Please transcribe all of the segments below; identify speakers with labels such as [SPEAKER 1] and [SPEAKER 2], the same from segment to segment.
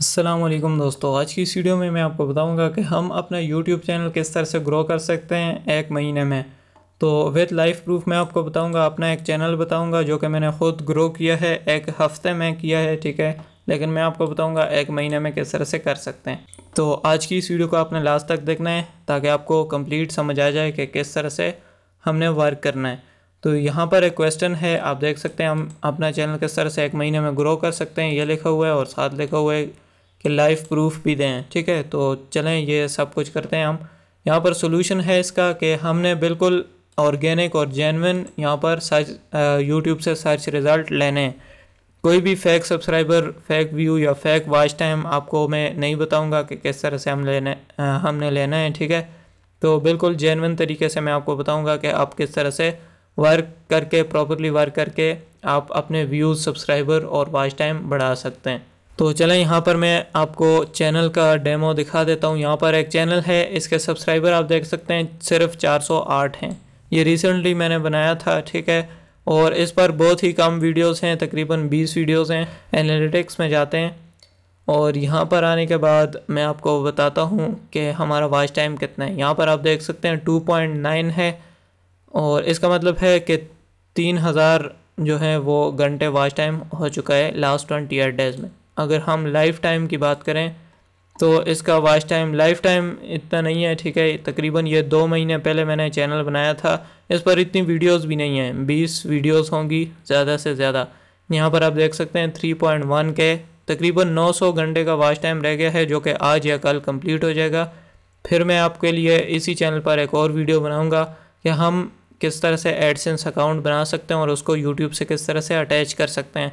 [SPEAKER 1] असलम दोस्तों आज की इस वीडियो में मैं आपको बताऊंगा कि हम अपना यूट्यूब चैनल किस तरह से ग्रो कर सकते हैं एक महीने में तो विथ लाइफ प्रूफ मैं आपको बताऊंगा अपना एक चैनल बताऊंगा जो कि मैंने ख़ुद ग्रो किया है एक हफ़्ते में किया है ठीक है लेकिन मैं आपको बताऊँगा एक महीने में किस तरह से कर सकते हैं तो आज की इस वीडियो को आपने लास्ट तक देखना है ताकि आपको कम्प्लीट समझ आ जाए कि किस तरह से हमने वर्क करना है तो यहाँ पर एक क्वेश्चन है आप देख सकते हैं हम अपना चैनल किस तरह से एक महीने में ग्रो कर सकते हैं ये लिखा हुआ है और साथ लिखा हुआ है कि लाइफ प्रूफ भी दें ठीक है तो चलें ये सब कुछ करते हैं हम यहाँ पर सोल्यूशन है इसका कि हमने बिल्कुल ऑर्गेनिक और जेनविन यहाँ पर सर्च यूट्यूब से सर्च रिज़ल्ट लेने कोई भी फेक सब्सक्राइबर फेक व्यू या फेक वॉच टाइम आपको मैं नहीं बताऊंगा कि किस तरह से हम लेने आ, हमने लेना है ठीक है तो बिल्कुल जेनविन तरीके से मैं आपको बताऊंगा कि आप किस तरह से वर्क करके प्रॉपरली वर्क करके आप अपने व्यूज़ सब्सक्राइबर और वॉच टाइम बढ़ा सकते हैं तो चलें यहाँ पर मैं आपको चैनल का डेमो दिखा देता हूँ यहाँ पर एक चैनल है इसके सब्सक्राइबर आप देख सकते हैं सिर्फ 408 हैं ये रिसेंटली मैंने बनाया था ठीक है और इस पर बहुत ही कम वीडियोस हैं तकरीबन 20 वीडियोस हैं एनालिटिक्स में जाते हैं और यहाँ पर आने के बाद मैं आपको बताता हूँ कि हमारा वॉच टाइम कितना है यहाँ पर आप देख सकते हैं नाइन है और इसका मतलब है कि हज़ार जो है वो घंटे वॉच टाइम हो चुका है लास्ट ट्वेंटी एट डेज़ में अगर हम लाइफ टाइम की बात करें तो इसका वॉच टाइम लाइफ टाइम इतना नहीं है ठीक है तकरीबन ये दो महीने पहले मैंने चैनल बनाया था इस पर इतनी वीडियोस भी नहीं हैं बीस वीडियोस होंगी ज़्यादा से ज़्यादा यहाँ पर आप देख सकते हैं थ्री पॉइंट वन के तकरीबन नौ सौ घंटे का वॉच टाइम रह गया है जो कि आज या कल कम्प्लीट हो जाएगा फिर मैं आपके लिए इसी चैनल पर एक और वीडियो बनाऊँगा कि हम किस तरह से एडसेंस अकाउंट बना सकते हैं और उसको यूट्यूब से किस तरह से अटैच कर सकते हैं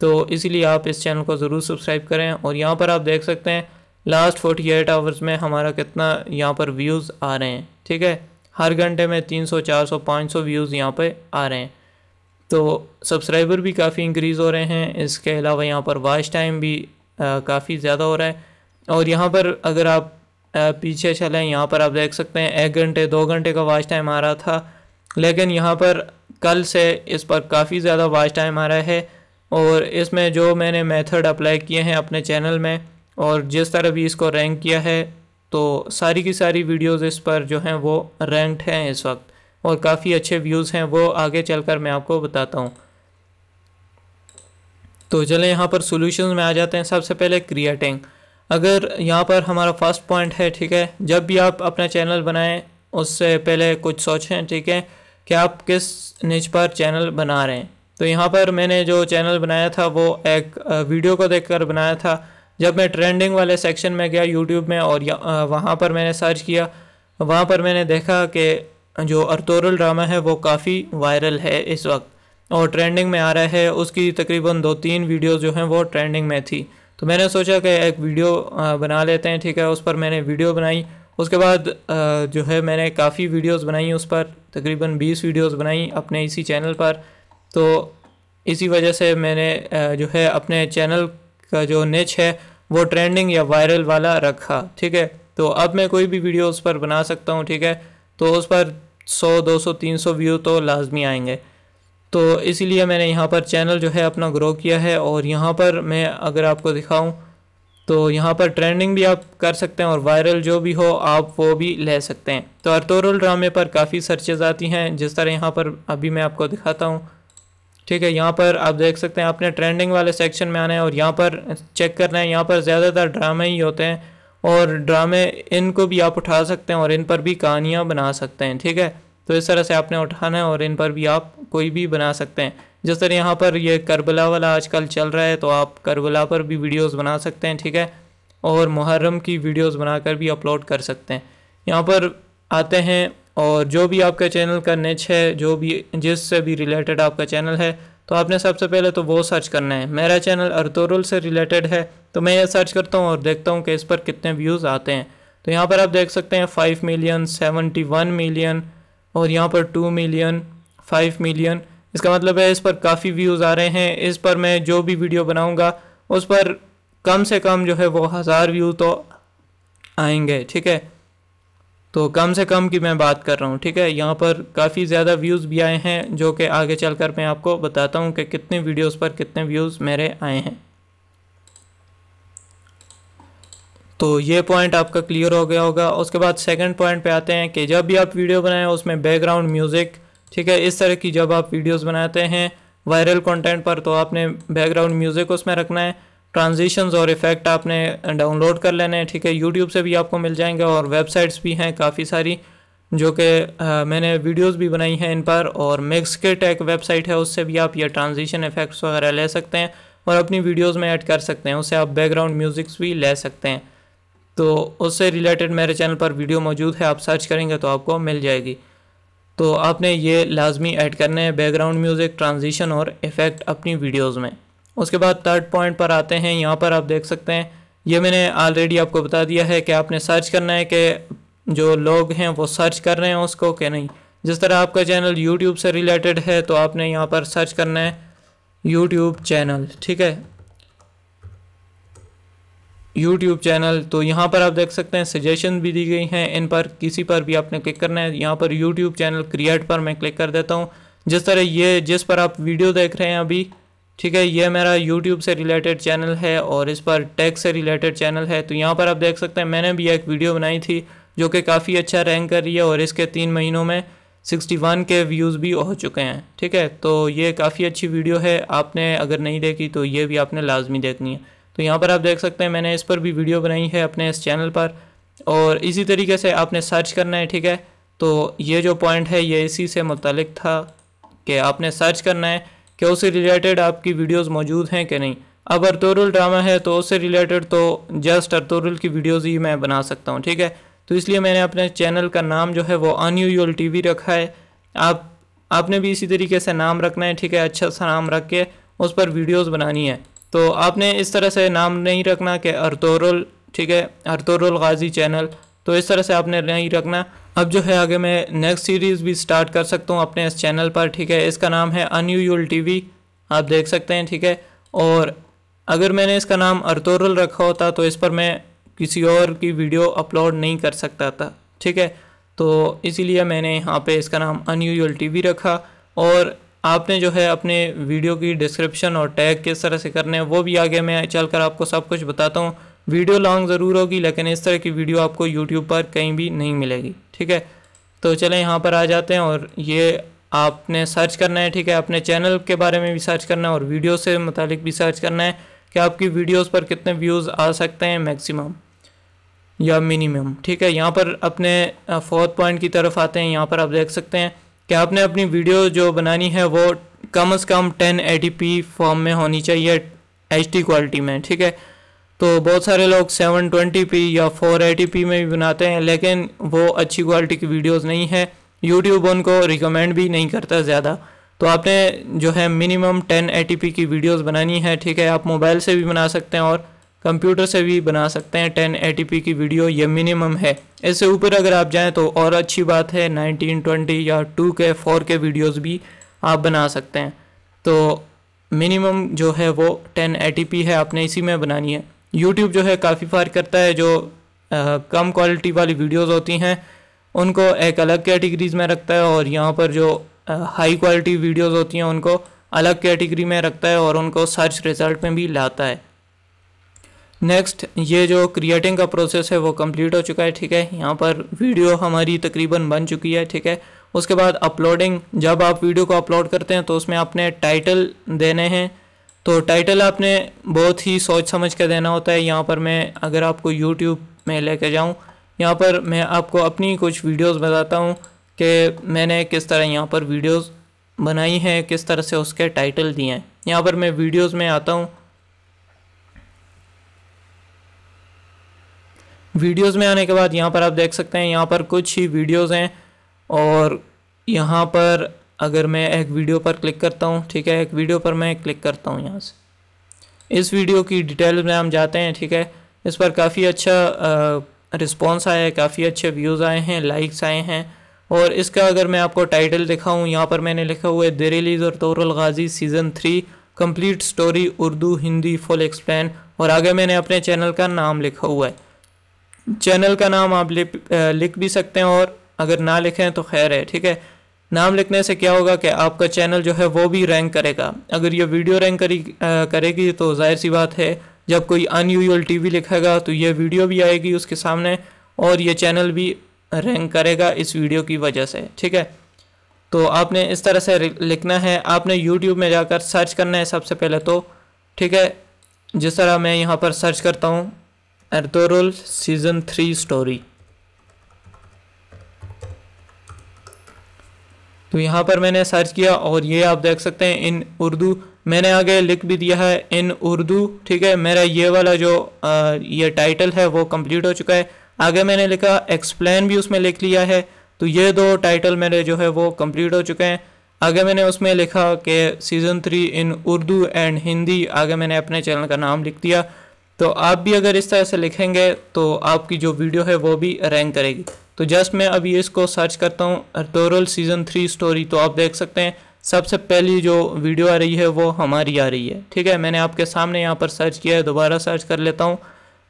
[SPEAKER 1] तो इसीलिए आप इस चैनल को ज़रूर सब्सक्राइब करें और यहाँ पर आप देख सकते हैं लास्ट फोर्टी एट आवर्स में हमारा कितना यहाँ पर व्यूज़ आ रहे हैं ठीक है हर घंटे में तीन सौ चार सौ पाँच सौ व्यूज़ यहाँ पर आ रहे हैं तो सब्सक्राइबर भी काफ़ी इंक्रीज़ हो रहे हैं इसके अलावा यहाँ पर वॉच टाइम भी काफ़ी ज़्यादा हो रहा है और यहाँ पर अगर आप आ, पीछे चलें यहाँ पर आप देख सकते हैं एक घंटे दो घंटे का वॉच टाइम आ रहा था लेकिन यहाँ पर कल से इस पर काफ़ी ज़्यादा वॉच टाइम आ रहा है और इसमें जो मैंने मेथड अप्लाई किए हैं अपने चैनल में और जिस तरह भी इसको रैंक किया है तो सारी की सारी वीडियोस इस पर जो हैं वो रैंक्ड हैं इस वक्त और काफ़ी अच्छे व्यूज़ हैं वो आगे चलकर मैं आपको बताता हूँ तो चलें यहाँ पर सॉल्यूशंस में आ जाते हैं सबसे पहले क्रिएटिंग अगर यहाँ पर हमारा फर्स्ट पॉइंट है ठीक है जब भी आप अपना चैनल बनाएं उससे पहले कुछ सोचें ठीक है कि आप किस नीच पर चैनल बना रहे हैं तो यहाँ पर मैंने जो चैनल बनाया था वो एक वीडियो को देखकर बनाया था जब मैं ट्रेंडिंग वाले सेक्शन में गया यूट्यूब में और वहाँ पर मैंने सर्च किया वहाँ पर मैंने देखा कि जो अरतोरल ड्रामा है वो काफ़ी वायरल है इस वक्त और ट्रेंडिंग में आ रहा है उसकी तकरीबन दो तीन वीडियो जो हैं वो ट्रेंडिंग में थी तो मैंने सोचा कि एक वीडियो बना लेते हैं ठीक है उस पर मैंने वीडियो बनाई उसके बाद जो है मैंने काफ़ी वीडियोस बनाई उस पर तकरीबन 20 वीडियोस बनाई अपने इसी चैनल पर तो इसी वजह से मैंने जो है अपने चैनल का जो नेच है वो ट्रेंडिंग या वायरल वाला रखा ठीक है तो अब मैं कोई भी वीडियो उस पर बना सकता हूँ ठीक है तो उस पर 100 200 300 व्यू तो लाजमी आएंगे तो इसीलिए मैंने यहाँ पर चैनल जो है अपना ग्रो किया है और यहाँ पर मैं अगर आपको दिखाऊँ तो यहाँ पर ट्रेंडिंग भी आप कर सकते हैं और वायरल जो भी हो आप वो भी ले सकते हैं तो अर्तोरल ड्रामे पर काफ़ी सर्चेज आती हैं जिस तरह यहाँ पर अभी मैं आपको दिखाता हूँ ठीक है यहाँ पर आप देख सकते हैं आपने ट्रेंडिंग वाले सेक्शन में आना है और यहाँ पर चेक करना है यहाँ पर ज़्यादातर ड्रामे ही होते हैं और ड्रामे इनको भी आप उठा सकते हैं और इन पर भी कहानियाँ बना सकते हैं ठीक है तो इस तरह से आपने उठाना है और इन पर भी आप कोई भी बना सकते हैं जिस तरह यहाँ पर ये करबला वाला आजकल चल रहा है तो आप करबला पर भी वीडियोस बना सकते हैं ठीक है और मुहर्रम की वीडियोस बनाकर भी अपलोड कर सकते हैं यहाँ पर आते हैं और जो भी आपका चैनल का नेच है जो भी जिससे भी रिलेटेड आपका चैनल है तो आपने सबसे पहले तो वो सर्च करना है मेरा चैनल अर्तोरुल से रिलेटेड है तो मैं ये सर्च करता हूँ और देखता हूँ कि इस पर कितने व्यूज़ आते हैं तो यहाँ पर आप देख सकते हैं five million seventy one million और यहाँ पर टू मिलियन फाइव मिलियन इसका मतलब है इस पर काफ़ी व्यूज़ आ रहे हैं इस पर मैं जो भी वीडियो बनाऊँगा उस पर कम से कम जो है वो हज़ार व्यू तो आएंगे ठीक है तो कम से कम की मैं बात कर रहा हूँ ठीक है यहाँ पर काफ़ी ज़्यादा व्यूज़ भी आए हैं जो कि आगे चल कर मैं आपको बताता हूँ कि कितने वीडियोज़ पर कितने व्यूज़ मेरे आए हैं तो ये पॉइंट आपका क्लियर हो गया होगा उसके बाद सेकंड पॉइंट पे आते हैं कि जब भी आप वीडियो बनाएं उसमें बैकग्राउंड म्यूज़िक ठीक है इस तरह की जब आप वीडियोस बनाते हैं वायरल कंटेंट पर तो आपने बैकग्राउंड म्यूज़िक उसमें रखना है ट्रांजिशंस और इफ़ेक्ट आपने डाउनलोड कर लेने हैं ठीक है यूट्यूब से भी आपको मिल जाएंगे और वेबसाइट्स भी हैं काफ़ी सारी जो कि मैंने वीडियोस भी बनाई हैं इन पर और मिक्स किट एक वेबसाइट है उससे भी आप ये ट्रांजिशन इफ़ेक्ट्स वगैरह ले सकते हैं और अपनी वीडियोज़ में ऐड कर सकते हैं उससे आप बैकग्राउंड म्यूज़िक्स भी ले सकते हैं तो उससे रिलेटेड मेरे चैनल पर वीडियो मौजूद है आप सर्च करेंगे तो आपको मिल जाएगी तो आपने ये लाजमी ऐड करने हैं बैकग्राउंड म्यूज़िक ट्रांजिशन और इफ़ेक्ट अपनी वीडियोज़ में उसके बाद थर्ड पॉइंट पर आते हैं यहाँ पर आप देख सकते हैं ये मैंने ऑलरेडी आपको बता दिया है कि आपने सर्च करना है कि जो लोग हैं वो सर्च कर रहे हैं उसको कि नहीं जिस तरह आपका चैनल यूट्यूब से रिलेटेड है तो आपने यहाँ पर सर्च करना है यूट्यूब चैनल ठीक है यूट्यूब चैनल तो यहाँ पर आप देख सकते हैं सजेशन भी दी गई हैं इन पर किसी पर भी आपने क्लिक करना है यहाँ पर यूट्यूब चैनल क्रिएट पर मैं क्लिक कर देता हूँ जिस तरह ये जिस पर आप वीडियो देख रहे हैं अभी ठीक है ये मेरा यूट्यूब से रिलेटेड चैनल है और इस पर टैक्स से रिलेटेड चैनल है तो यहाँ पर आप देख सकते हैं मैंने भी एक वीडियो बनाई थी जो कि काफ़ी अच्छा रैंक कर रही है और इसके तीन महीनों में 61 के व्यूज़ भी हो चुके हैं ठीक है तो ये काफ़ी अच्छी वीडियो है आपने अगर नहीं देखी तो ये भी आपने लाजमी देखनी है तो यहाँ पर आप देख सकते हैं मैंने इस पर भी वीडियो बनाई है अपने इस चैनल पर और इसी तरीके से आपने सर्च करना है ठीक है तो ये जो पॉइंट है ये इसी से मुतलिक था कि आपने सर्च करना है कि उससे रिलेटेड आपकी वीडियोस मौजूद हैं कि नहीं अब अरतोरल ड्रामा है तो उससे रिलेटेड तो जस्ट अरतोरल की वीडियोस ही मैं बना सकता हूँ ठीक है तो इसलिए मैंने अपने चैनल का नाम जो है वो अनयूजल वी रखा है आप आपने भी इसी तरीके से नाम रखना है ठीक है अच्छा सा नाम रख के उस पर वीडियोज़ बनानी है तो आपने इस तरह से नाम नहीं रखना कि अरतोरल ठीक है अरतोरल गाजी चैनल तो इस तरह से आपने नहीं रखना अब जो है आगे मैं नेक्स्ट सीरीज़ भी स्टार्ट कर सकता हूँ अपने इस चैनल पर ठीक है इसका नाम है अनयूजल टीवी आप देख सकते हैं ठीक है और अगर मैंने इसका नाम अरतोरल रखा होता तो इस पर मैं किसी और की वीडियो अपलोड नहीं कर सकता था ठीक है तो इसीलिए मैंने यहाँ पे इसका नाम अनयूजल टीवी रखा और आपने जो है अपने वीडियो की डिस्क्रिप्शन और टैग किस तरह से करने हैं वो भी आगे मैं चल कर आपको सब कुछ बताता हूँ वीडियो लॉन्ग ज़रूर होगी लेकिन इस तरह की वीडियो आपको यूट्यूब पर कहीं भी नहीं मिलेगी ठीक है तो चलें यहाँ पर आ जाते हैं और ये आपने सर्च करना है ठीक है अपने चैनल के बारे में भी सर्च करना है और वीडियो से मुतलिक भी सर्च करना है कि आपकी वीडियोस पर कितने व्यूज़ आ सकते हैं मैक्सिमम या मिनिमम ठीक है यहाँ पर अपने फोर्थ पॉइंट की तरफ आते हैं यहाँ पर आप देख सकते हैं कि आपने अपनी वीडियो जो बनानी है वो कम अज़ कम टेन फॉर्म में होनी चाहिए एच क्वालिटी में ठीक है तो बहुत सारे लोग 720p या 480p में भी बनाते हैं लेकिन वो अच्छी क्वालिटी की वीडियोस नहीं है यूट्यूब उनको रिकमेंड भी नहीं करता ज़्यादा तो आपने जो है मिनिमम 1080p की वीडियोस बनानी है ठीक है आप मोबाइल से भी बना सकते हैं और कंप्यूटर से भी बना सकते हैं 1080p की वीडियो ये मिनिमम है इससे ऊपर अगर आप जाएँ तो और अच्छी बात है नाइनटीन या टू के फोर भी आप बना सकते हैं तो मिनिमम जो है वो 1080p है आपने इसी में बनानी है यूट्यूब जो है काफ़ी फ़र्क करता है जो आ, कम क्वालिटी वाली वीडियोस होती हैं उनको एक अलग कैटेगरीज़ में रखता है और यहाँ पर जो आ, हाई क्वालिटी वीडियोस होती हैं उनको अलग कैटेगरी में रखता है और उनको सर्च रिज़ल्ट में भी लाता है नेक्स्ट ये जो क्रिएटिंग का प्रोसेस है वो कंप्लीट हो चुका है ठीक है यहाँ पर वीडियो हमारी तकरीबन बन चुकी है ठीक है उसके बाद अपलोडिंग जब आप वीडियो को अपलोड करते हैं तो उसमें आपने टाइटल देने हैं तो टाइटल आपने बहुत ही सोच समझ कर देना होता है यहाँ पर मैं अगर आपको यूट्यूब में लेके जाऊँ यहाँ पर मैं आपको अपनी कुछ वीडियोस बताता हूँ कि मैंने किस तरह यहाँ पर वीडियोस बनाई हैं किस तरह से उसके टाइटल दिए हैं यहाँ पर मैं वीडियोस में आता हूँ वीडियोस में आने के बाद यहाँ पर आप देख सकते हैं यहाँ पर कुछ ही वीडियोस हैं और यहाँ पर अगर मैं एक वीडियो पर क्लिक करता हूँ ठीक है एक वीडियो पर मैं क्लिक करता हूँ यहाँ से इस वीडियो की डिटेल में हम जाते हैं ठीक है इस पर काफ़ी अच्छा रिस्पॉन्स आया है काफ़ी अच्छे व्यूज़ आए हैं लाइक्स आए हैं और इसका अगर मैं आपको टाइटल दिखाऊँ यहाँ पर मैंने लिखा हुआ है रिलीज और तौरल गाजी season three complete story Urdu Hindi full explain और आगे मैंने अपने चैनल का नाम लिखा हुआ है चैनल का नाम आप लिख भी सकते हैं और अगर ना लिखें तो खैर है ठीक है नाम लिखने से क्या होगा कि आपका चैनल जो है वो भी रैंक करेगा अगर ये वीडियो रैंक करी आ, करेगी तो जाहिर सी बात है जब कोई अनयूजल टीवी लिखेगा तो ये वीडियो भी आएगी उसके सामने और ये चैनल भी रैंक करेगा इस वीडियो की वजह से ठीक है तो आपने इस तरह से लिखना है आपने यूट्यूब में जाकर सर्च करना है सबसे पहले तो ठीक है जिस तरह मैं यहाँ पर सर्च करता हूँ एर्थोरल सीज़न थ्री स्टोरी तो यहाँ पर मैंने सर्च किया और ये आप देख सकते हैं इन उर्दू मैंने आगे लिख भी दिया है इन उर्दू ठीक है मेरा ये वाला जो आ, ये टाइटल है वो कंप्लीट हो चुका है आगे मैंने लिखा एक्सप्लेन भी उसमें लिख लिया है तो ये दो टाइटल मेरे जो है वो कंप्लीट हो चुके हैं आगे मैंने उसमें लिखा कि season three in Urdu and Hindi आगे मैंने अपने चैनल का नाम लिख दिया तो आप भी अगर इस तरह से लिखेंगे तो आपकी जो वीडियो है वो भी रैंक करेगी तो जस्ट मैं अभी इसको सर्च करता हूँ अर्टोरल सीज़न थ्री स्टोरी तो आप देख सकते हैं सबसे पहली जो वीडियो आ रही है वो हमारी आ रही है ठीक है मैंने आपके सामने यहाँ पर सर्च किया है दोबारा सर्च कर लेता हूँ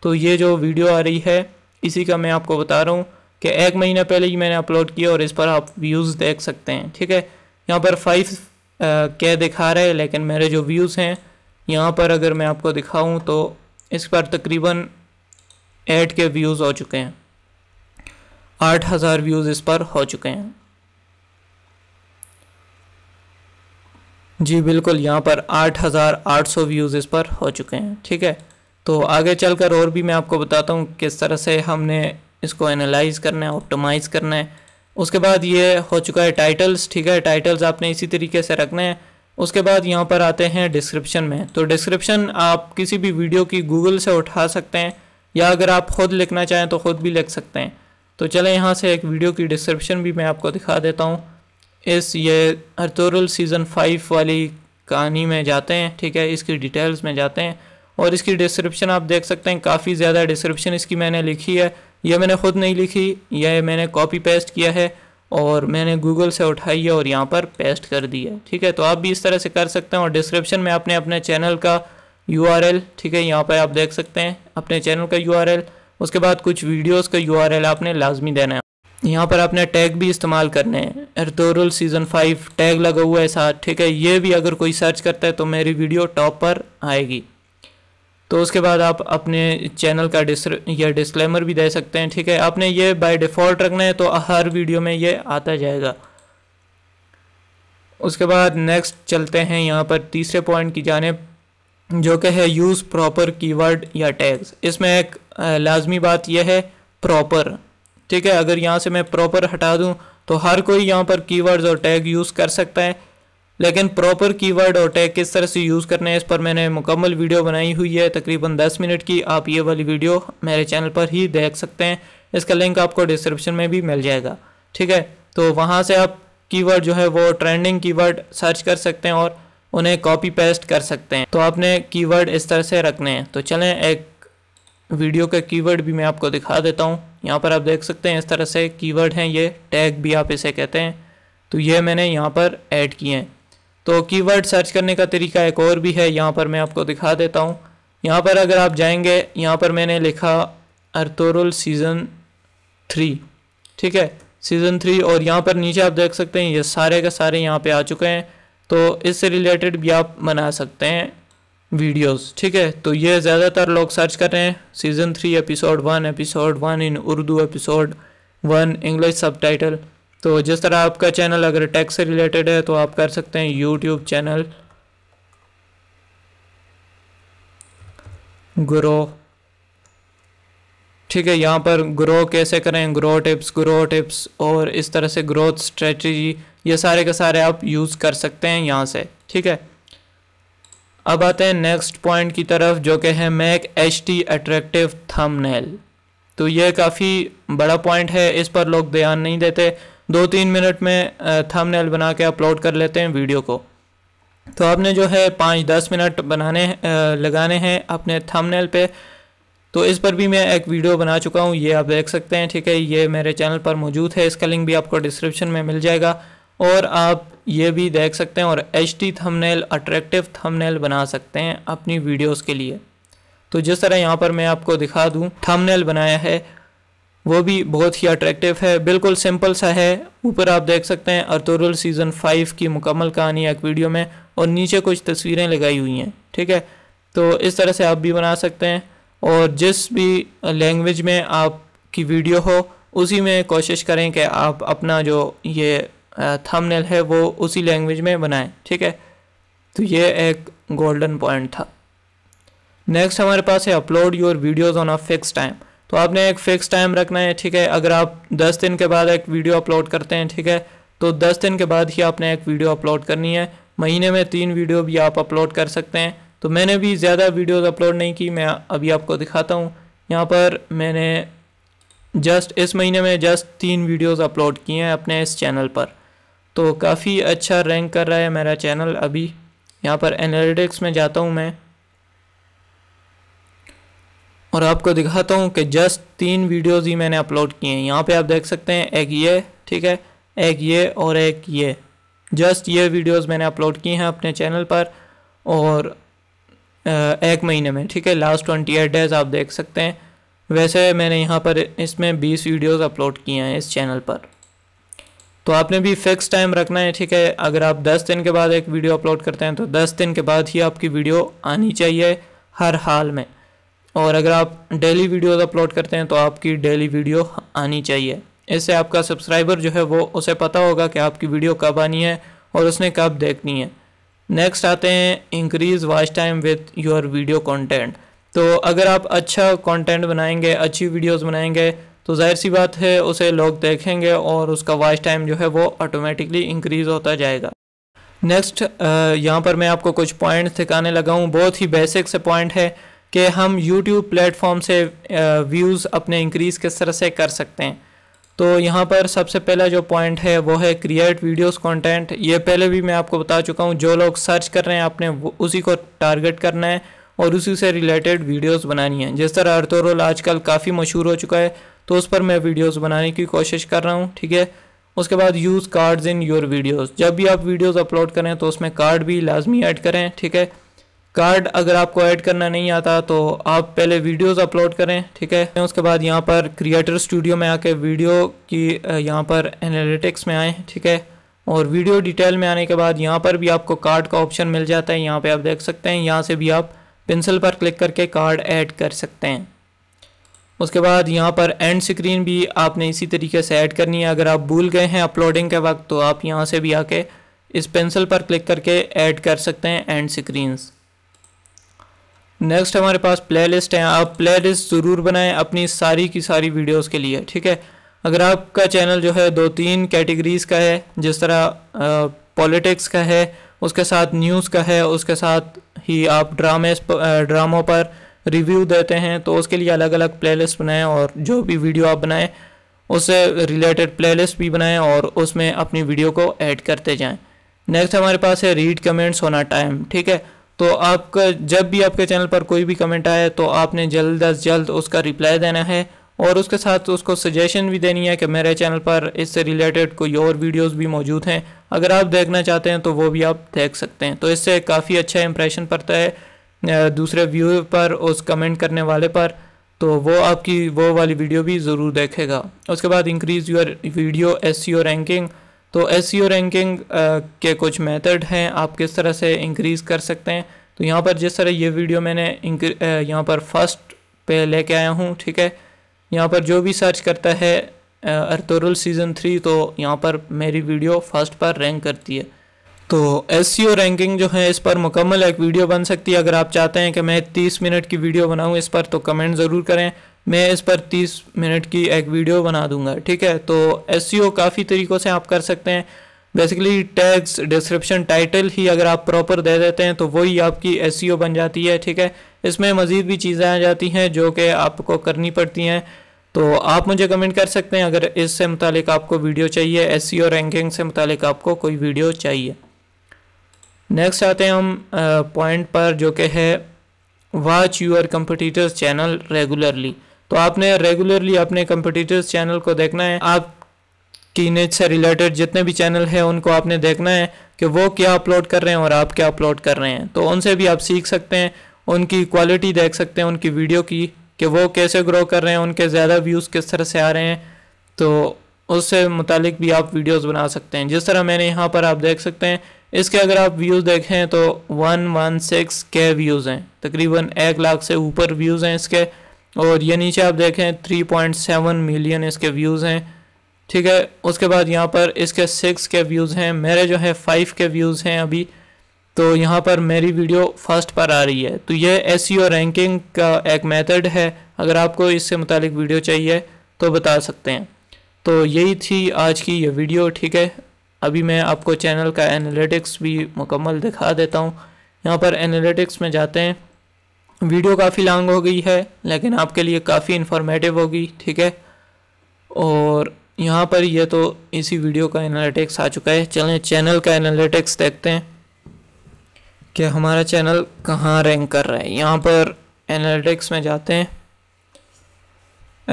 [SPEAKER 1] तो ये जो वीडियो आ रही है इसी का मैं आपको बता रहा हूँ कि एक महीना पहले ही मैंने अपलोड किया और इस पर आप व्यूज़ देख सकते हैं ठीक है यहाँ पर फाइव के दिखा रहे हैं लेकिन मेरे जो व्यूज़ हैं यहाँ पर अगर मैं आपको दिखाऊँ तो इस पर तकरीबन एट के व्यूज़ हो चुके हैं आठ हज़ार व्यूज़ इस पर हो चुके हैं जी बिल्कुल यहाँ पर आठ हज़ार आठ सौ व्यूज़ इस पर हो चुके हैं ठीक है तो आगे चलकर और भी मैं आपको बताता हूँ किस तरह से हमने इसको एनालाइज करना है ऑप्टोमाइज़ करना है उसके बाद ये हो चुका है टाइटल्स ठीक है टाइटल्स आपने इसी तरीके से रखने हैं उसके बाद यहाँ पर आते हैं डिस्क्रिप्शन में तो डिस्क्रिप्शन आप किसी भी वीडियो की गूगल से उठा सकते हैं या अगर आप ख़ुद लिखना चाहें तो ख़ुद भी लिख सकते हैं तो चलें यहाँ से एक वीडियो की डिस्क्रिप्शन भी मैं आपको दिखा देता हूँ इस ये हरतोरल सीज़न फाइव वाली कहानी में जाते हैं ठीक है इसकी डिटेल्स में जाते हैं और इसकी डिस्क्रिप्शन आप देख सकते हैं काफ़ी ज़्यादा डिस्क्रिप्शन इसकी मैंने लिखी है यह मैंने ख़ुद नहीं लिखी यह मैंने कॉपी पेस्ट किया है और मैंने गूगल से उठाई है और यहाँ पर पेस्ट कर दी है ठीक है तो आप भी इस तरह से कर सकते हैं और डिस्क्रिप्शन में आपने अपने चैनल का यू ठीक है यहाँ पर आप देख सकते हैं अपने चैनल का यू उसके बाद कुछ वीडियोस का यू आपने लाजमी देना है यहाँ पर आपने टैग भी इस्तेमाल करने हैं एरतोरल सीज़न फाइव टैग लगा हुआ है साथ ठीक है ये भी अगर कोई सर्च करता है तो मेरी वीडियो टॉप पर आएगी तो उसके बाद आप अपने चैनल का डिस या डिस्क्लेमर भी दे सकते हैं ठीक है आपने ये बाय डिफ़ॉल्ट रखना है तो हर वीडियो में ये आता जाएगा उसके बाद नेक्स्ट चलते हैं यहाँ पर तीसरे पॉइंट की जानब जो कि है यूज़ प्रॉपर कीवर्ड या टैग्स इसमें एक लाजमी बात यह है प्रॉपर ठीक है अगर यहाँ से मैं प्रॉपर हटा दूँ तो हर कोई यहाँ पर कीवर्ड्स और टैग यूज़ कर सकता है लेकिन प्रॉपर कीवर्ड और टैग किस तरह से यूज़ करना है इस पर मैंने मुकम्मल वीडियो बनाई हुई है तकरीबन 10 मिनट की आप ये वाली वीडियो मेरे चैनल पर ही देख सकते हैं इसका लिंक आपको डिस्क्रिप्शन में भी मिल जाएगा ठीक है तो वहाँ से आप कीवर्ड जो है वो ट्रेंडिंग कीवर्ड सर्च कर सकते हैं और उन्हें कॉपी पेस्ट कर सकते हैं तो आपने कीवर्ड इस तरह से रखने हैं तो चलें एक वीडियो का कीवर्ड भी मैं आपको दिखा देता हूँ यहाँ पर आप देख सकते हैं इस तरह से कीवर्ड हैं ये टैग भी आप इसे कहते हैं तो ये मैंने यहाँ पर ऐड किए हैं तो कीवर्ड सर्च करने का तरीका एक और भी है यहाँ पर मैं आपको दिखा देता हूँ यहाँ पर अगर आप जाएंगे यहाँ पर मैंने लिखा अरतोरल सीज़न थ्री ठीक है सीज़न थ्री और यहाँ पर नीचे आप देख सकते हैं ये सारे के सारे यहाँ पर आ चुके हैं तो इससे रिलेटेड भी आप बना सकते हैं वीडियोस ठीक है तो ये ज़्यादातर लोग सर्च कर रहे हैं season three episode one episode one in Urdu episode one English subtitle तो जिस तरह आपका चैनल अगर टैक्स से रिलेटेड है तो आप कर सकते हैं यूट्यूब चैनल ग्रो ठीक है यहाँ पर ग्रो कैसे करें ग्रो टिप्स ग्रो टिप्स और इस तरह से ग्रोथ स्ट्रेटजी ये सारे के सारे आप यूज़ कर सकते हैं यहाँ से ठीक है अब आते हैं नेक्स्ट पॉइंट की तरफ जो कि है make H T attractive thumbnail तो ये काफ़ी बड़ा पॉइंट है इस पर लोग ध्यान नहीं देते दो तीन मिनट में थंबनेल बना के अपलोड कर लेते हैं वीडियो को तो आपने जो है पाँच दस मिनट बनाने लगाने हैं अपने थंबनेल पे तो इस पर भी मैं एक वीडियो बना चुका हूँ ये आप देख सकते हैं ठीक है ये मेरे चैनल पर मौजूद है इसका लिंक भी आपको डिस्क्रिप्शन में मिल जाएगा और आप ये भी देख सकते हैं और H T thumbnail attractive thumbnail बना सकते हैं अपनी वीडियोस के लिए तो जिस तरह यहाँ पर मैं आपको दिखा दूँ थमनेल बनाया है वो भी बहुत ही अट्रैक्टिव है बिल्कुल सिंपल सा है ऊपर आप देख सकते हैं अर्तुरुल सीज़न फाइव की मुकम्मल कहानी एक वीडियो में और नीचे कुछ तस्वीरें लगाई हुई हैं ठीक है तो इस तरह से आप भी बना सकते हैं और जिस भी लैंग्वेज में आपकी वीडियो हो उसी में कोशिश करें कि आप अपना जो ये थंबनेल है वो उसी लैंग्वेज में बनाएं ठीक है तो ये एक गोल्डन पॉइंट था नेक्स्ट हमारे पास है upload your videos on a fix time तो आपने एक फ़िक्स टाइम रखना है ठीक है अगर आप 10 दिन के बाद एक वीडियो अपलोड करते हैं ठीक है तो 10 दिन के बाद ही आपने एक वीडियो अपलोड करनी है महीने में तीन वीडियो भी आप अपलोड कर सकते हैं तो मैंने भी ज़्यादा वीडियोस अपलोड नहीं की मैं अभी आपको दिखाता हूँ यहाँ पर मैंने जस्ट इस महीने में जस्ट तीन वीडियोस अपलोड किए हैं अपने इस चैनल पर तो काफ़ी अच्छा रैंक कर रहा है मेरा चैनल अभी यहाँ पर एनालिटिक्स में जाता हूँ मैं और आपको दिखाता हूँ कि जस्ट तीन वीडियोज़ ही मैंने अपलोड किए हैं यहाँ पर आप देख सकते हैं एक ये ठीक है एक ये और एक ये जस्ट ये वीडियोज़ मैंने अपलोड किए हैं अपने चैनल पर और एक महीने में ठीक है लास्ट ट्वेंटी एट डेज आप देख सकते हैं वैसे मैंने यहाँ पर इसमें बीस वीडियोस अपलोड किए हैं इस चैनल पर तो आपने भी फिक्स टाइम रखना है ठीक है अगर आप दस दिन के बाद एक वीडियो अपलोड करते हैं तो दस दिन के बाद ही आपकी वीडियो आनी चाहिए हर हाल में और अगर आप डेली वीडियोस अपलोड करते हैं तो आपकी डेली वीडियो आनी चाहिए इससे आपका सब्सक्राइबर जो है वो उसे पता होगा कि आपकी वीडियो कब आनी है और उसने कब देखनी है नेक्स्ट आते हैं increase watch time with your video content तो अगर आप अच्छा कंटेंट बनाएंगे अच्छी वीडियोस बनाएंगे तो जाहिर सी बात है उसे लोग देखेंगे और उसका वॉच टाइम जो है वो ऑटोमेटिकली इंक्रीज़ होता जाएगा नेक्स्ट यहाँ पर मैं आपको कुछ पॉइंट दिखाने लगा हूँ बहुत ही बेसिक से पॉइंट है कि हम यूट्यूब प्लेटफॉर्म से व्यूज़ अपने इंक्रीज़ किस तरह से कर सकते हैं तो यहाँ पर सबसे पहला जो पॉइंट है वो है क्रिएट वीडियोस कंटेंट ये पहले भी मैं आपको बता चुका हूँ जो लोग सर्च कर रहे हैं आपने उसी को टारगेट करना है और उसी से रिलेटेड वीडियोस बनानी है जिस तरह रोल आजकल काफ़ी मशहूर हो चुका है तो उस पर मैं वीडियोस बनाने की कोशिश कर रहा हूँ ठीक है उसके बाद use cards in your videos जब भी आप वीडियोज़ अपलोड करें तो उसमें कार्ड भी लाजमी ऐड करें ठीक है कार्ड अगर आपको ऐड करना नहीं आता तो आप पहले वीडियोस अपलोड करें ठीक है उसके बाद यहाँ पर क्रिएटर स्टूडियो में आके वीडियो की यहाँ पर एनालिटिक्स में आएँ ठीक है और वीडियो डिटेल में आने के बाद यहाँ पर भी आपको कार्ड का ऑप्शन मिल जाता है यहाँ पे आप देख सकते हैं यहाँ से भी आप पेंसिल पर क्लिक करके कार्ड ऐड कर सकते हैं उसके बाद यहाँ पर एंड स्क्रीन भी आपने इसी तरीके से ऐड करनी है अगर आप भूल गए हैं अपलोडिंग के वक्त तो आप यहाँ से भी आके इस पेंसिल पर क्लिक करके ऐड कर सकते हैं एंड स्क्रीन्स नेक्स्ट हमारे पास प्लेलिस्ट है आप प्लेलिस्ट ज़रूर बनाएं अपनी सारी की सारी वीडियोस के लिए ठीक है अगर आपका चैनल जो है दो तीन कैटेगरीज़ का है जिस तरह पॉलिटिक्स का है उसके साथ न्यूज़ का है उसके साथ ही आप ड्रामे ड्रामों पर रिव्यू देते हैं तो उसके लिए अलग अलग लिस्ट बनाएं और जो भी वीडियो आप बनाएं उससे रिलेटेड लिस्ट भी बनाएं और उसमें अपनी वीडियो को ऐड करते जाएं नेक्स्ट हमारे पास है रीड कमेंट्स होना टाइम ठीक है तो आपका जब भी आपके चैनल पर कोई भी कमेंट आए तो आपने जल्द अज जल्द उसका रिप्लाई देना है और उसके साथ उसको सजेशन भी देनी है कि मेरे चैनल पर इससे रिलेटेड कोई और वीडियोस भी मौजूद हैं अगर आप देखना चाहते हैं तो वो भी आप देख सकते हैं तो इससे काफ़ी अच्छा इम्प्रेशन पड़ता है दूसरे व्यू पर उस कमेंट करने वाले पर तो वो आपकी वो वाली वीडियो भी ज़रूर देखेगा उसके बाद increase your video's ranking तो एस रैंकिंग e uh, के कुछ मेथड हैं आप किस तरह से इंक्रीज़ कर सकते हैं तो यहाँ पर जिस तरह ये वीडियो मैंने uh, यहाँ पर फर्स्ट पे लेके आया हूँ ठीक है यहाँ पर जो भी सर्च करता है अर्तोरल सीज़न थ्री तो यहाँ पर मेरी वीडियो फर्स्ट पर रैंक करती है तो एस रैंकिंग e जो है इस पर मुकम्मल एक वीडियो बन सकती है अगर आप चाहते हैं कि मैं तीस मिनट की वीडियो बनाऊँ इस पर तो कमेंट ज़रूर करें मैं इस पर तीस मिनट की एक वीडियो बना दूंगा ठीक है तो एस e काफ़ी तरीक़ों से आप कर सकते हैं बेसिकली टैग्स डिस्क्रिप्शन टाइटल ही अगर आप प्रॉपर दे देते हैं तो वही आपकी एस e बन जाती है ठीक है इसमें मज़ीद भी चीज़ें आ जाती हैं जो कि आपको करनी पड़ती हैं तो आप मुझे कमेंट कर सकते हैं अगर इससे मुतल आपको वीडियो चाहिए एस रैंकिंग e से मुतल आपको कोई वीडियो चाहिए नेक्स्ट आते हैं हम पॉइंट पर जो कि है watch your competitors channel regularly तो आपने रेगुलरली अपने कंपटीटर्स चैनल को देखना है आप की नेट से रिलेटेड जितने भी चैनल हैं उनको आपने देखना है कि वो क्या अपलोड कर रहे हैं और आप क्या अपलोड कर रहे हैं तो उनसे भी आप सीख सकते हैं उनकी क्वालिटी देख सकते हैं उनकी वीडियो की कि वो कैसे ग्रो कर रहे हैं उनके ज़्यादा व्यूज़ किस तरह से आ रहे हैं तो उससे मुतालिक भी आप वीडियोज़ बना सकते हैं जिस तरह मैंने यहाँ पर आप देख सकते हैं इसके अगर आप व्यूज़ देखें तो वन वन सिक्स के व्यूज़ हैं तकरीबन एक लाख से ऊपर व्यूज़ हैं इसके और ये नीचे आप देखें 3.7 मिलियन इसके व्यूज़ हैं ठीक है उसके बाद यहाँ पर इसके सिक्स के व्यूज़ हैं मेरे जो है फाइव के व्यूज़ हैं अभी तो यहाँ पर मेरी वीडियो फर्स्ट पर आ रही है तो ये एस रैंकिंग e का एक मेथड है अगर आपको इससे मुतलिक वीडियो चाहिए तो बता सकते हैं तो यही थी आज की ये वीडियो ठीक है अभी मैं आपको चैनल का एनालिटिक्स भी मुकम्मल दिखा देता हूँ यहाँ पर एनालिटिक्स में जाते हैं वीडियो काफ़ी लॉन्ग हो गई है लेकिन आपके लिए काफ़ी इन्फॉर्मेटिव होगी ठीक है और यहाँ पर यह तो इसी वीडियो का एनालिटिक्स आ चुका है चलें चैनल का एनालिटिक्स देखते हैं कि हमारा चैनल कहाँ रैंक कर रहा है यहाँ पर एनालिटिक्स में जाते हैं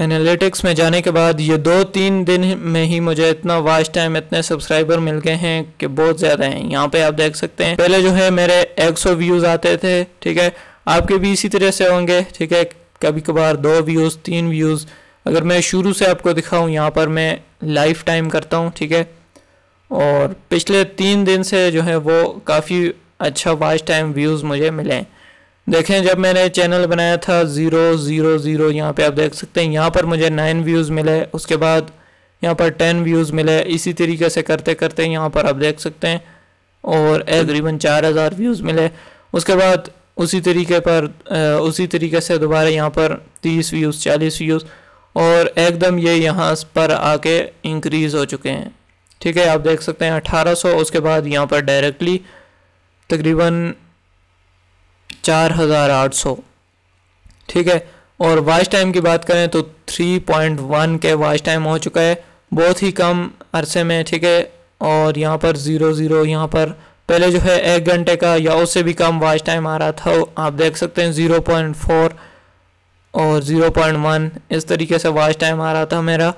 [SPEAKER 1] एनालिटिक्स में जाने के बाद ये दो तीन दिन में ही मुझे इतना वाच टाइम इतने सब्सक्राइबर मिल गए हैं कि बहुत ज़्यादा हैं यहाँ पे आप देख सकते हैं पहले जो है मेरे 100 व्यूज़ आते थे ठीक है आपके भी इसी तरह से होंगे ठीक है कभी कभार दो व्यूज़ तीन व्यूज़ अगर मैं शुरू से आपको दिखाऊँ यहाँ पर मैं लाइफ टाइम करता हूँ ठीक है और पिछले तीन दिन से जो है वो काफ़ी अच्छा वाच टाइम व्यूज़ मुझे मिले हैं देखें जब मैंने चैनल बनाया था ज़ीरो ज़ीरो ज़ीरो यहाँ पर आप देख सकते हैं यहाँ पर मुझे नाइन व्यूज़ मिले उसके बाद यहाँ पर टेन व्यूज़ मिले इसी तरीके से करते करते यहाँ पर आप देख सकते हैं और तकरीबन चार हज़ार व्यूज़ मिले उसके बाद उसी तरीके पर उसी तरीके से दोबारा यहाँ पर तीस व्यूज़ चालीस व्यूज़ और एकदम ये यहाँ पर आके इंक्रीज़ हो चुके हैं ठीक है आप देख सकते हैं अठारह सौ उसके बाद यहाँ पर डायरेक्टली तकरीबन चार हज़ार आठ सौ ठीक है और वाच टाइम की बात करें तो थ्री पॉइंट वन के वाच टाइम हो चुका है बहुत ही कम अरसे में ठीक है और यहाँ पर ज़ीरो ज़ीरो यहाँ पर पहले जो है एक घंटे का या उससे भी कम वॉच टाइम आ रहा था आप देख सकते हैं ज़ीरो पॉइंट फोर और ज़ीरो पॉइंट वन इस तरीके से वॉच टाइम आ रहा था मेरा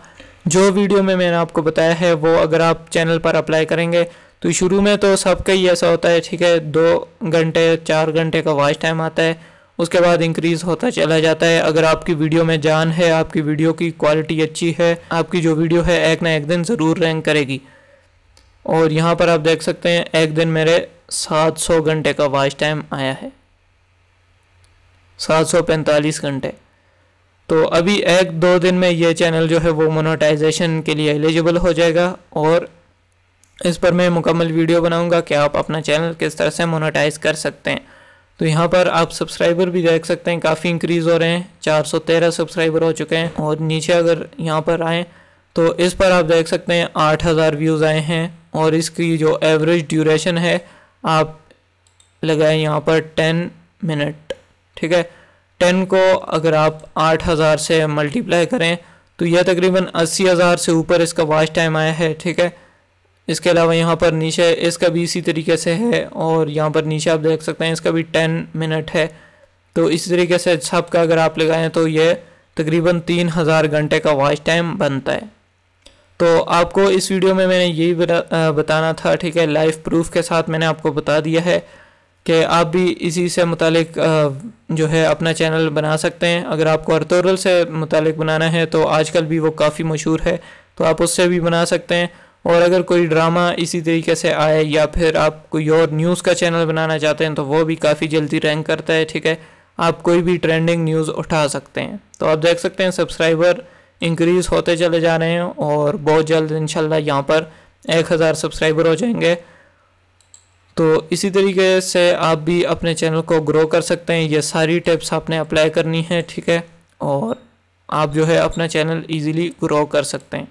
[SPEAKER 1] जो वीडियो में मैंने आपको बताया है वो अगर आप चैनल पर अप्लाई करेंगे तो शुरू में तो सबका ही ऐसा होता है ठीक है दो घंटे चार घंटे का वॉच टाइम आता है उसके बाद इंक्रीज़ होता चला जाता है अगर आपकी वीडियो में जान है आपकी वीडियो की क्वालिटी अच्छी है आपकी जो वीडियो है एक ना एक दिन ज़रूर रैंक करेगी और यहाँ पर आप देख सकते हैं एक दिन मेरे 700 घंटे का वॉच टाइम आया है 745 घंटे तो अभी एक दो दिन में ये चैनल जो है वो मोनोटाइजेशन के लिए एलिजिबल हो जाएगा और इस पर मैं मुकम्मल वीडियो बनाऊंगा कि आप अपना चैनल किस तरह से मोनोटाइज कर सकते हैं तो यहाँ पर आप सब्सक्राइबर भी देख सकते हैं काफ़ी इंक्रीज़ हो रहे हैं 413 सब्सक्राइबर हो चुके हैं और नीचे अगर यहाँ पर आएँ तो इस पर आप देख सकते हैं 8000 व्यूज़ आए हैं और इसकी जो एवरेज ड्यूरेशन है आप लगाएं यहाँ पर टेन मिनट ठीक है टेन को अगर आप आठ हज़ार से मल्टीप्लाई करें तो यह तकरीबन अस्सी हज़ार से ऊपर इसका वॉच टाइम आया है ठीक है इसके अलावा यहाँ पर नीचे इसका भी इसी तरीके से है और यहाँ पर नीचे आप देख सकते हैं इसका भी टेन मिनट है तो इसी तरीके से सब का अगर आप लगाएं तो यह तकरीबन तीन हज़ार घंटे का वॉच टाइम बनता है तो आपको इस वीडियो में मैंने यही बताना था ठीक है लाइफ प्रूफ के साथ मैंने आपको बता दिया है कि आप भी इसी से मुतालिक जो है अपना चैनल बना सकते हैं अगर आपको अर्तोरल से मुतालिक बनाना है तो आजकल भी वो काफ़ी मशहूर है तो आप उससे भी बना सकते हैं और अगर कोई ड्रामा इसी तरीके से आए या फिर आप कोई और न्यूज़ का चैनल बनाना चाहते हैं तो वो भी काफ़ी जल्दी रैंक करता है ठीक है आप कोई भी ट्रेंडिंग न्यूज़ उठा सकते हैं तो आप देख सकते हैं सब्सक्राइबर इंक्रीज़ होते चले जा रहे हैं और बहुत जल्द इंशाल्लाह यहाँ पर एक हज़ार सब्सक्राइबर हो जाएंगे तो इसी तरीके से आप भी अपने चैनल को ग्रो कर सकते हैं ये सारी टिप्स आपने अप्लाई करनी है ठीक है और आप जो है अपना चैनल इजीली ग्रो कर सकते हैं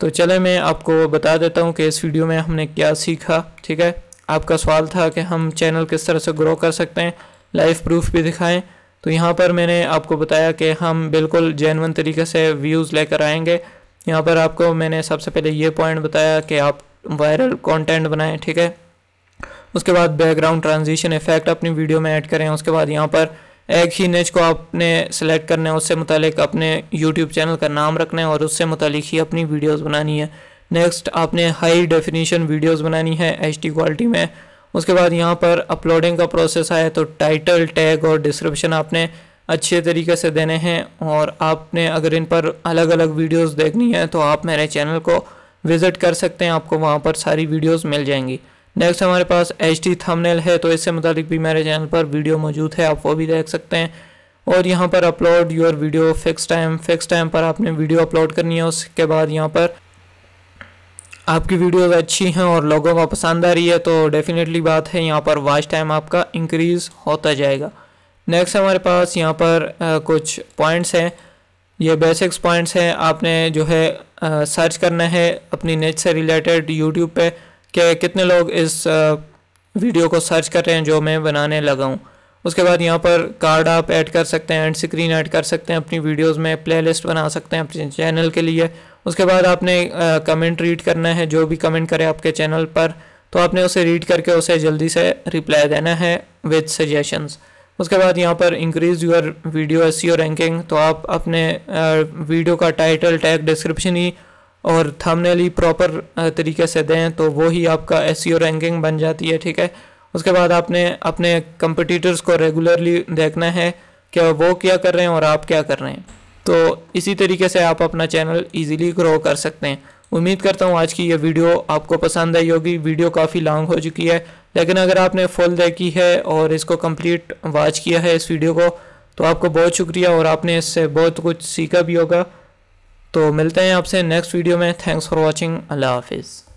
[SPEAKER 1] तो चले मैं आपको बता देता हूँ कि इस वीडियो में हमने क्या सीखा ठीक है आपका सवाल था कि हम चैनल किस तरह से ग्रो कर सकते हैं लाइफ प्रूफ भी दिखाएं तो यहाँ पर मैंने आपको बताया कि हम बिल्कुल जैनवन तरीके से व्यूज़ लेकर आएंगे यहाँ पर आपको मैंने सबसे पहले ये पॉइंट बताया कि आप वायरल कंटेंट बनाएं ठीक है उसके बाद बैकग्राउंड ट्रांजिशन इफेक्ट अपनी वीडियो में ऐड करें उसके बाद यहाँ पर एक ही नेच को आपने सेलेक्ट करना है उससे मुतलिक अपने यूट्यूब चैनल का नाम रखना है और उससे मुतलिक ही अपनी वीडियोज़ बनानी है नेक्स्ट आपने हाई डेफिनेशन वीडियोज़ बनानी है एच क्वालिटी में उसके बाद यहाँ पर अपलोडिंग का प्रोसेस आया तो टाइटल टैग और डिस्क्रिप्शन आपने अच्छे तरीके से देने हैं और आपने अगर इन पर अलग अलग वीडियोस देखनी है तो आप मेरे चैनल को विज़िट कर सकते हैं आपको वहाँ पर सारी वीडियोस मिल जाएंगी नेक्स्ट हमारे पास एच डी थमनेल है तो इससे मुतालिक भी मेरे चैनल पर वीडियो मौजूद है आप वो भी देख सकते हैं और यहाँ पर upload your video fix time fix time पर आपने वीडियो अपलोड करनी है उसके बाद यहाँ पर आपकी वीडियोस अच्छी हैं और लोगों को पसंद आ रही है तो डेफिनेटली बात है यहाँ पर वॉच टाइम आपका इंक्रीज़ होता जाएगा नेक्स्ट हमारे पास यहाँ पर आ, कुछ पॉइंट्स हैं ये बेसिक्स पॉइंट्स हैं आपने जो है आ, सर्च करना है अपनी नेच से रिलेटेड यूट्यूब पे कि कितने लोग इस आ, वीडियो को सर्च कर रहे हैं जो मैं बनाने लगा हूँ उसके बाद यहाँ पर कार्ड आप ऐड कर सकते हैं एंड स्क्रीन ऐड कर सकते हैं अपनी वीडियोस में प्लेलिस्ट बना सकते हैं अपने चैनल के लिए उसके बाद आपने कमेंट रीड करना है जो भी कमेंट करे आपके चैनल पर तो आपने उसे रीड करके उसे जल्दी से रिप्लाई देना है विद सजेशंस उसके बाद यहाँ पर increase your video's ranking तो आप अपने वीडियो का टाइटल टैग डिस्क्रिप्शन ही और थमनेली प्रॉपर तरीके से दें तो वो ही आपका एस रैंकिंग e बन जाती है ठीक है उसके बाद आपने अपने कंपटीटर्स को रेगुलरली देखना है क्या वो क्या कर रहे हैं और आप क्या कर रहे हैं तो इसी तरीके से आप अपना चैनल ईजिली ग्रो कर सकते हैं उम्मीद करता हूँ आज की यह वीडियो आपको पसंद आई होगी वीडियो काफ़ी लॉन्ग हो चुकी है लेकिन अगर आपने फुल देखी है और इसको कंप्लीट वॉच किया है इस वीडियो को तो आपको बहुत शुक्रिया और आपने इससे बहुत कुछ सीखा भी होगा तो मिलते हैं आपसे नेक्स्ट वीडियो में थैंक्स फॉर वॉचिंग अल्लाह हाफिज़